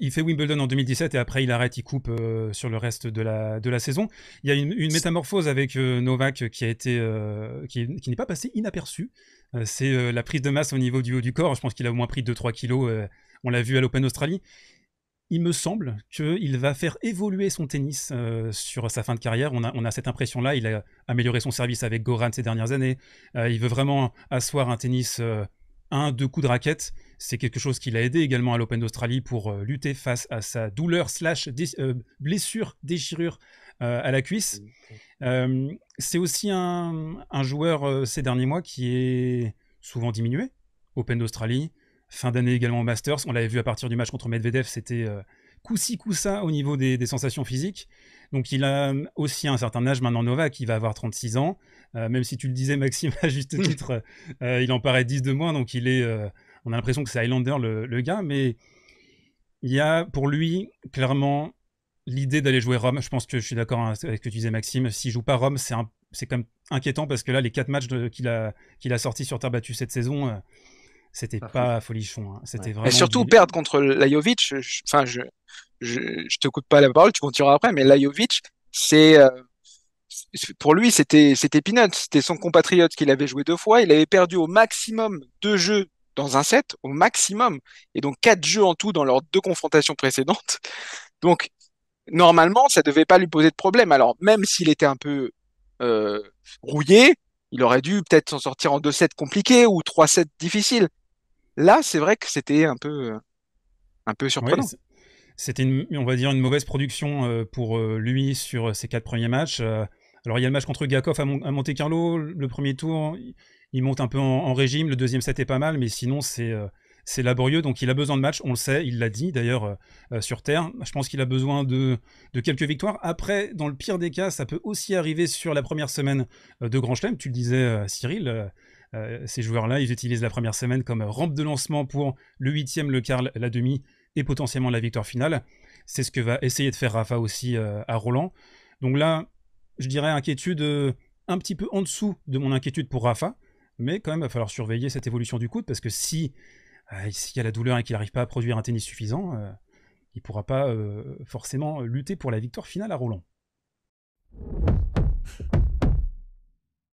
il fait Wimbledon en 2017 et après il arrête, il coupe euh, sur le reste de la, de la saison. Il y a une, métamorphose avec euh, Novak qui a été euh, qui, qui n'est pas passée inaperçue. c'est la prise de masse au niveau du haut du corps. Je pense qu'il a au moins pris 2-3 kilos. on l'a vu à l'Open Australie. Il me semble qu'il va faire évoluer son tennis sur sa fin de carrière. On a, on a cette impression-là. Il a amélioré son service avec Goran ces dernières années. il veut vraiment asseoir un tennis un, deux coups de raquette. C'est quelque chose qui l'a aidé également à l'Open d'Australie pour euh, lutter face à sa douleur slash euh, blessure, déchirure euh, à la cuisse. c'est aussi un, joueur ces derniers mois qui est souvent diminué. Open d'Australie, fin d'année également Masters. On l'avait vu à partir du match contre Medvedev, c'était coussi ci au niveau des, sensations physiques. Donc il a aussi un certain âge maintenant, Nova qui va avoir 36 ans. Euh, même si tu le disais, Maxime, à juste titre, euh, il en paraît 10 de moins, donc il est, euh, on a l'impression que c'est Highlander le, gars, mais il y a pour lui, clairement, l'idée d'aller jouer Rome. Je pense que je suis d'accord hein, avec ce que tu disais, Maxime. S'il joue pas Rome, c'est c'est quand même inquiétant parce que là, les quatre matchs qu'il a, qu'il a sortis sur terre battue cette saison, c'était pas folichon. Hein. C'était Et surtout perdre contre Lajovic. Enfin, je, je, je, te coupe pas la parole, tu continueras après, mais Lajovic, c'est euh, pour lui, c'était c'était c'était son compatriote qu'il avait joué deux fois. Il avait perdu au maximum deux jeux dans un set, au maximum, et donc quatre jeux en tout dans leurs deux confrontations précédentes. Donc normalement, ça devait pas lui poser de problème. Alors même s'il était un peu euh, rouillé, il aurait dû peut-être s'en sortir en deux sets compliqués ou trois sets difficiles. Là, c'est vrai que c'était un peu euh, un peu surprenant. C'était, on va dire, une mauvaise production euh, pour euh, lui sur euh, ses quatre premiers matchs. Alors, il y a le match contre Gakov à, Monte-Carlo, le premier tour, il monte un peu en, régime, le deuxième set est pas mal, mais sinon, c'est c'est laborieux, donc il a besoin de matchs, on le sait, il l'a dit d'ailleurs sur Terre. Je pense qu'il a besoin de, de, quelques victoires. Après, dans le pire des cas, ça peut aussi arriver sur la première semaine de Grand Chelem. Tu le disais, Cyril, ces joueurs-là, ils utilisent la première semaine comme rampe de lancement pour le huitième, le quart, la demi et potentiellement la victoire finale. C'est ce que va essayer de faire Rafa aussi euh, à Roland. Donc là, je dirais inquiétude euh, un petit peu en dessous de mon inquiétude pour Rafa, mais quand même, il va falloir surveiller cette évolution du coude, parce que si euh, s'il y a la douleur et qu'il n'arrive pas à produire un tennis suffisant, il ne pourra pas forcément lutter pour la victoire finale à Roland.